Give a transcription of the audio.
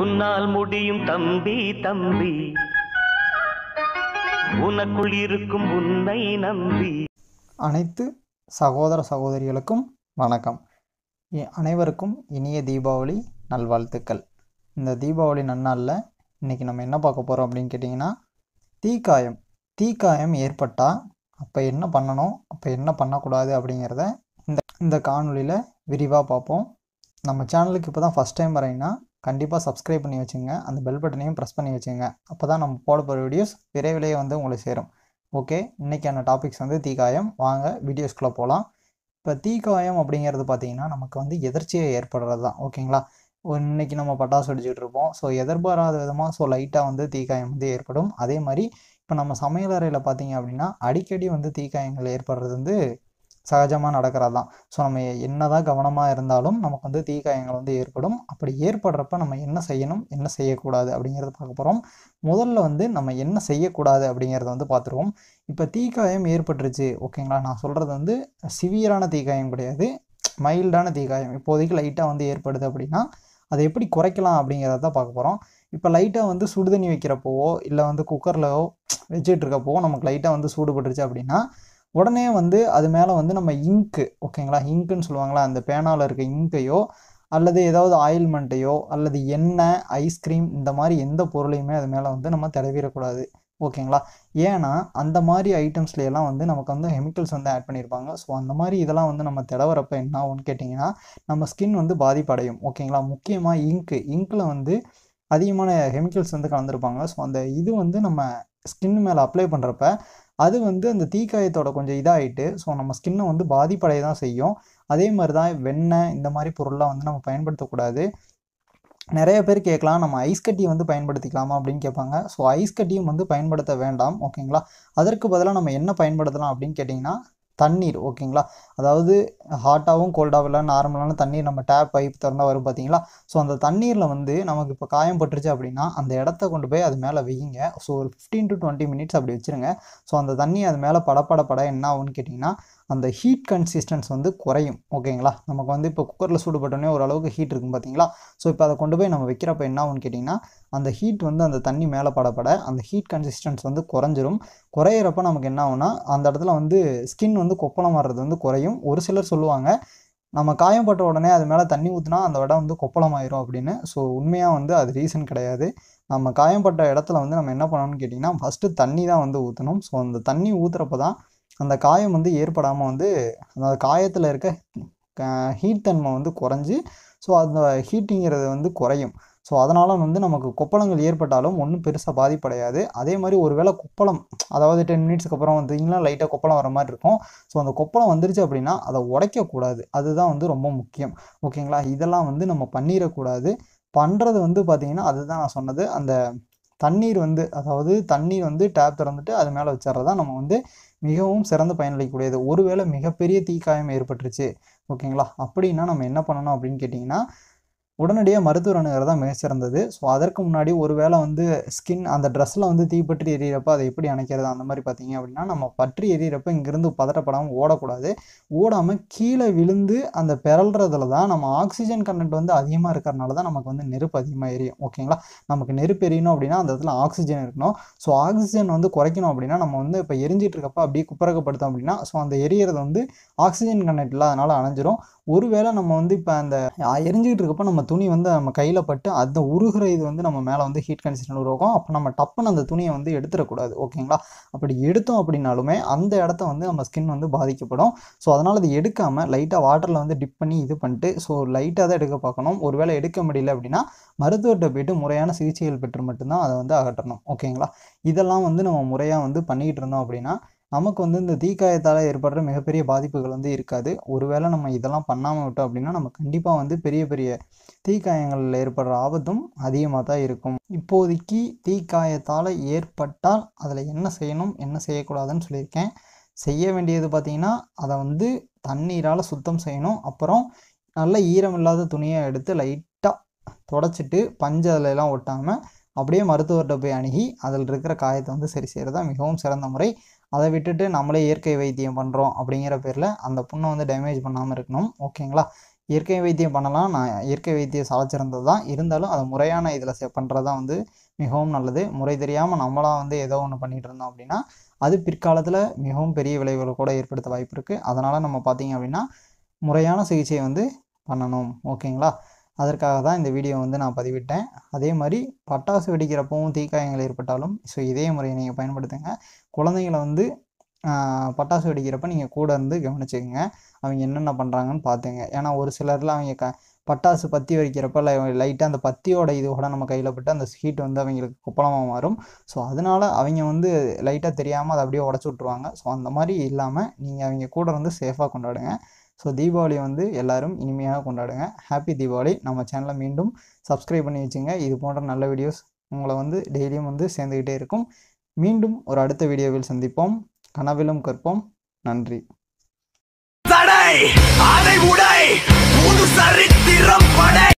உன்னால் முடியும் தம்பி தம்பி உனக்குள் இருக்கும் உன்னை நம்பி அனைத்து சகோதர சகோதரிகளுக்கும் வணக்கம் அனைவருக்கும் இனிய தீபாவளி நல்வாழ்த்துக்கள் இந்த தீபாவளி நன்னாளில் இன்றைக்கி நம்ம என்ன பார்க்க போகிறோம் அப்படின்னு கேட்டிங்கன்னா தீக்காயம் தீக்காயம் ஏற்பட்டால் அப்போ என்ன பண்ணணும் அப்போ என்ன பண்ணக்கூடாது அப்படிங்கிறத இந்த இந்த காணொலியில் விரிவாக பார்ப்போம் நம்ம சேனலுக்கு இப்போ தான் ஃபஸ்ட் டைம் வரீங்கன்னா கண்டிப்பாக சப்ஸ்கிரைப் பண்ணி வச்சுங்க அந்த பெல் பட்டனையும் ப்ரெஸ் பண்ணி வச்சுங்க அப்போ தான் நம்ம போட போகிற வீடியோஸ் விரைவிலேயே வந்து உங்களுக்கு சேரும் ஓகே இன்றைக்கான டாபிக்ஸ் வந்து தீக்காயம் வாங்க வீடியோஸ்குள்ளே போகலாம் இப்போ தீக்காயம் அப்படிங்கிறது பார்த்திங்கன்னா நமக்கு வந்து எதிர்ச்சியை ஏற்படுறது தான் ஓகேங்களா இன்றைக்கி நம்ம பட்டாசு அடிச்சுட்டு இருப்போம் ஸோ எதிர்பாராத விதமாக ஸோ லைட்டாக வந்து தீக்காயம் வந்து ஏற்படும் அதே மாதிரி இப்போ நம்ம சமையலறையில் பார்த்தீங்க அப்படின்னா அடிக்கடி வந்து தீக்காயங்கள் ஏற்படுறது வந்து சகஜமாக நடக்கிறது தான் ஸோ நம்ம என்ன தான் கவனமாக இருந்தாலும் நமக்கு வந்து தீக்காயங்கள் வந்து ஏற்படும் அப்படி ஏற்படுறப்ப நம்ம என்ன செய்யணும் என்ன செய்யக்கூடாது அப்படிங்கிறத பார்க்க போகிறோம் முதல்ல வந்து நம்ம என்ன செய்யக்கூடாது அப்படிங்கிறத வந்து பார்த்துருவோம் இப்போ தீக்காயம் ஏற்பட்டுருச்சு ஓகேங்களா நான் சொல்கிறது வந்து சிவியரான தீக்காயம் கிடையாது மைல்டான தீக்காயம் இப்போதைக்கு லைட்டாக வந்து ஏற்படுது அப்படின்னா அதை எப்படி குறைக்கலாம் அப்படிங்கிறத தான் பார்க்க போகிறோம் இப்போ லைட்டாக வந்து சுடுதண்ணி வைக்கிறப்போவோ இல்லை வந்து குக்கரில் வச்சுட்டு இருக்கப்போ நமக்கு லைட்டாக வந்து சூடுபட்டுருச்சு அப்படின்னா உடனே வந்து அது மேலே வந்து நம்ம இங்கு ஓகேங்களா இங்குன்னு சொல்லுவாங்களா அந்த பேனாவில் இருக்க இங்கையோ அல்லது ஏதாவது ஆயில்மெண்ட்டையோ அல்லது எண்ணெய் ஐஸ்கிரீம் இந்த மாதிரி எந்த பொருளையுமே அது மேலே வந்து நம்ம தடவிடக்கூடாது ஓகேங்களா ஏன்னா அந்த மாதிரி ஐட்டம்ஸ்லையெல்லாம் வந்து நமக்கு வந்து கெமிக்கல்ஸ் வந்து ஆட் பண்ணியிருப்பாங்க ஸோ அந்த மாதிரி இதெல்லாம் வந்து நம்ம தடவுறப்ப என்ன ஆகும்னு கேட்டிங்கன்னா நம்ம ஸ்கின் வந்து பாதிப்படையும் ஓகேங்களா முக்கியமாக இங்கு இங்கில் வந்து அதிகமான கெமிக்கல்ஸ் வந்து கலந்துருப்பாங்க ஸோ அந்த இது வந்து நம்ம ஸ்கின் மேலே அப்ளை பண்ணுறப்ப அது வந்து அந்த தீக்காயத்தோட கொஞ்சம் இதாகிட்டு ஸோ நம்ம ஸ்கின்னை வந்து பாதிப்படைய தான் செய்யும் அதே மாதிரி தான் வெண்ணெய் இந்த மாதிரி பொருள்லாம் வந்து நம்ம பயன்படுத்தக்கூடாது நிறைய பேர் கேட்கலாம் நம்ம ஐஸ் கட்டியை வந்து பயன்படுத்திக்கலாமா அப்படின்னு கேட்பாங்க ஸோ ஐஸ் கட்டியும் வந்து பயன்படுத்த வேண்டாம் ஓகேங்களா அதற்கு பதிலாக நம்ம என்ன பயன்படுத்தலாம் அப்படின்னு கேட்டிங்கன்னா தண்ணீர் ஓகேங்களா அதாவது ஹாட்டாகவும் கோல்டாகவும் இல்லை நார்மலான தண்ணீர் நம்ம டேப் பைப் திறந்தால் வரும் பார்த்தீங்களா ஸோ அந்த தண்ணீரில் வந்து நமக்கு இப்போ காயம் பட்டுருச்சு அப்படின்னா அந்த இடத்த கொண்டு போய் அது மேலே வைங்க ஸோ ஒரு ஃபிஃப்டீன் டு டுவெண்ட்டி மினிட்ஸ் அப்படி வச்சுருங்க ஸோ அந்த தண்ணி அது மேலே படப்படப்பட என்ன ஆகும்னு கேட்டிங்கன்னா அந்த ஹீட் கன்சிஸ்டன்ஸ் வந்து குறையும் ஓகேங்களா நமக்கு வந்து இப்போ குக்கரில் சூடுபட்டோடனே ஓரளவுக்கு ஹீட் இருக்கும் பார்த்தீங்களா ஸோ இப்போ அதை கொண்டு போய் நம்ம வைக்கிறப்ப என்ன ஆகும்னு கேட்டிங்கன்னா அந்த ஹீட் வந்து அந்த தண்ணி மேலே படப்பட அந்த ஹீட் கன்சிஸ்டன்ஸ் வந்து குறைஞ்சிரும் குறையிறப்ப நமக்கு என்ன ஆகும்னா அந்த இடத்துல வந்து ஸ்கின் வந்து கொப்பளம் வர்றது வந்து குறையும் ஒரு சிலர் சொல்லுவாங்க நம்ம காயப்பட்ட உடனே அது மேலே தண்ணி ஊற்றினா அந்த இடம் வந்து கொப்பளம் ஆயிரும் அப்படின்னு ஸோ உண்மையாக வந்து அது ரீசன் கிடையாது நம்ம காயப்பட்ட இடத்துல வந்து நம்ம என்ன பண்ணணும்னு கேட்டிங்கன்னா ஃபஸ்ட்டு தண்ணி தான் வந்து ஊற்றணும் ஸோ அந்த தண்ணி ஊற்றுறப்ப தான் அந்த காயம் வந்து ஏற்படாமல் வந்து அந்த காயத்தில் இருக்க ஹீட் தன்மை வந்து குறைஞ்சி ஸோ அந்த ஹீட்டிங்கிறது வந்து குறையும் ஸோ அதனால் வந்து நமக்கு கொப்பளங்கள் ஏற்பட்டாலும் ஒன்றும் பெருசாக பாதிப்படையாது அதே மாதிரி ஒரு வேளை கொப்பளம் அதாவது டென் மினிட்ஸ்க்கு அப்புறம் வந்தீங்கன்னா லைட்டாக கொப்பளம் வர மாதிரி இருக்கும் ஸோ அந்த கொப்பளம் வந்துருச்சு அப்படின்னா அதை உடைக்கக்கூடாது அதுதான் வந்து ரொம்ப முக்கியம் ஓகேங்களா இதெல்லாம் வந்து நம்ம பண்ணிடக்கூடாது பண்ணுறது வந்து பார்த்திங்கன்னா அதுதான் நான் சொன்னது அந்த தண்ணீர் வந்து அதாவது தண்ணீர் வந்து டேப் திறந்துட்டு அது மேலே வச்சிட்றது தான் நம்ம வந்து மிகவும் சிறந்து பயனளிக்கக்கூடியது ஒருவேளை மிகப்பெரிய தீக்காயம் ஏற்பட்டுருச்சு ஓகேங்களா அப்படின்னா நம்ம என்ன பண்ணணும் அப்படின்னு கேட்டிங்கன்னா உடனடியாக மருத்துவர் அணுகிறது தான் மிக சிறந்தது ஸோ அதற்கு முன்னாடி ஒரு வேளை வந்து ஸ்கின் அந்த ட்ரெஸ்ஸில் வந்து தீப்பற்றி எரியிறப்ப அதை எப்படி அணைக்கிறது அந்த மாதிரி பார்த்தீங்க அப்படின்னா நம்ம பற்றி எரியறப்ப இங்கேருந்து பதட்டப்படாமல் ஓடக்கூடாது ஓடாமல் கீழே விழுந்து அந்த பிறல்றதுல தான் நம்ம ஆக்சிஜன் கண்டென்ட் வந்து அதிகமாக இருக்கிறனால தான் நமக்கு வந்து நெருப்பு அதிகமாக எரியும் ஓகேங்களா நமக்கு நெருப்பு எரியணும் அப்படின்னா அந்த இடத்துல ஆக்சிஜன் இருக்கணும் ஸோ ஆக்சிஜன் வந்து குறைக்கணும் அப்படின்னா நம்ம வந்து இப்போ எரிஞ்சிட்டு இருக்கப்ப அப்படியே குப்பரகப்படுத்தோம் அப்படின்னா ஸோ அந்த எரியறது வந்து ஆக்சிஜன் கண்டென்ட் இல்லாதனால அணைஞ்சிரும் ஒருவேளை நம்ம வந்து இப்போ அந்த எரிஞ்சிக்கிட்டு இருக்கப்போ நம்ம துணி வந்து நம்ம கையில் பட்டு அந்த உருகிற இது வந்து நம்ம மேலே வந்து ஹீட் கண்டிஷன் உருவாகும் அப்போ நம்ம டப்புன்னு அந்த துணியை வந்து எடுத்துடக்கூடாது ஓகேங்களா அப்படி எடுத்தோம் அப்படின்னாலுமே அந்த இடத்த வந்து நம்ம ஸ்கின் வந்து பாதிக்கப்படும் ஸோ அதனால் அது எடுக்காமல் லைட்டாக வாட்டரில் வந்து டிப் பண்ணி இது பண்ணிட்டு ஸோ லைட்டாக தான் எடுக்க பார்க்கணும் ஒருவேளை எடுக்க முடியல அப்படின்னா மருத்துவர்கிட்ட போயிட்டு முறையான சிகிச்சைகள் பெற்று மட்டும்தான் அதை வந்து அகற்றணும் ஓகேங்களா இதெல்லாம் வந்து நம்ம முறையாக வந்து பண்ணிக்கிட்டு இருந்தோம் அப்படின்னா நமக்கு வந்து இந்த தீக்காயத்தால் ஏற்படுற மிகப்பெரிய பாதிப்புகள் வந்து இருக்காது ஒருவேளை நம்ம இதெல்லாம் பண்ணாமல் விட்டோம் அப்படின்னா நம்ம கண்டிப்பாக வந்து பெரிய பெரிய தீக்காயங்களில் ஏற்படுற ஆபத்தும் அதிகமாக தான் இருக்கும் இப்போதைக்கு தீக்காயத்தால் ஏற்பட்டால் அதில் என்ன செய்யணும் என்ன செய்யக்கூடாதுன்னு சொல்லியிருக்கேன் செய்ய வேண்டியது பார்த்திங்கன்னா அதை வந்து தண்ணீரால் சுத்தம் செய்யணும் அப்புறம் நல்ல ஈரம் இல்லாத துணியை எடுத்து லைட்டாக தொடச்சிட்டு பஞ்சு அதிலெல்லாம் ஒட்டாமல் அப்படியே மருத்துவர்கிட்ட போய் அணுகி அதில் இருக்கிற காயத்தை வந்து சரி செய்கிறது தான் மிகவும் சிறந்த முறை அதை விட்டுட்டு நம்மளே இயற்கை வைத்தியம் பண்ணுறோம் அப்படிங்கிற பேரில் அந்த புண்ணை வந்து டேமேஜ் பண்ணாமல் இருக்கணும் ஓகேங்களா இயற்கை வைத்தியம் பண்ணலாம் நான் இயற்கை வைத்தியம் சாலச்சிறந்தது தான் இருந்தாலும் அதை முறையான இதில் செ பண்ணுறது தான் வந்து மிகவும் நல்லது முறை தெரியாமல் நம்மளாக வந்து ஏதோ ஒன்று பண்ணிகிட்டு இருந்தோம் அப்படின்னா அது பிற்காலத்தில் மிகவும் பெரிய விளைவுகளை கூட ஏற்படுத்த வாய்ப்பு இருக்குது அதனால் நம்ம பார்த்திங்க அப்படின்னா முறையான சிகிச்சையை வந்து பண்ணணும் ஓகேங்களா அதற்காக தான் இந்த வீடியோ வந்து நான் பதிவிட்டேன் அதே மாதிரி பட்டாசு வெடிக்கிறப்பவும் தீக்காயங்கள் ஏற்பட்டாலும் ஸோ இதே முறையை நீங்கள் பயன்படுத்துங்க குழந்தைங்களை வந்து பட்டாசு வெடிக்கிறப்ப நீங்கள் கூட இருந்து கவனிச்சுக்கோங்க அவங்க என்னென்ன பண்ணுறாங்கன்னு பார்த்துங்க ஏன்னா ஒரு சிலரில் அவங்க க பட்டாசு பற்றி வைக்கிறப்ப லைட்டாக அந்த பத்தியோட இது கூட நம்ம கையில் பட்டு அந்த ஹீட் வந்து அவங்களுக்கு குப்பளமாக மாறும் ஸோ அதனால் அவங்க வந்து லைட்டாக தெரியாமல் அதை அப்படியே உடச்சி விட்ருவாங்க ஸோ அந்த மாதிரி இல்லாமல் நீங்கள் அவங்க கூட இருந்து சேஃபாக கொண்டாடுங்க ஸோ தீபாவளி வந்து எல்லோரும் இனிமையாக கொண்டாடுங்க ஹாப்பி தீபாவளி நம்ம சேனலை மீண்டும் சப்ஸ்கிரைப் பண்ணி வச்சுங்க இது போன்ற நல்ல வீடியோஸ் உங்களை வந்து டெய்லியும் வந்து சேர்ந்துக்கிட்டே இருக்கும் மீண்டும் ஒரு அடுத்த வீடியோவில் சந்திப்போம் கனவிலும் கற்போம் நன்றி அதை உடை சரித்திரம் படை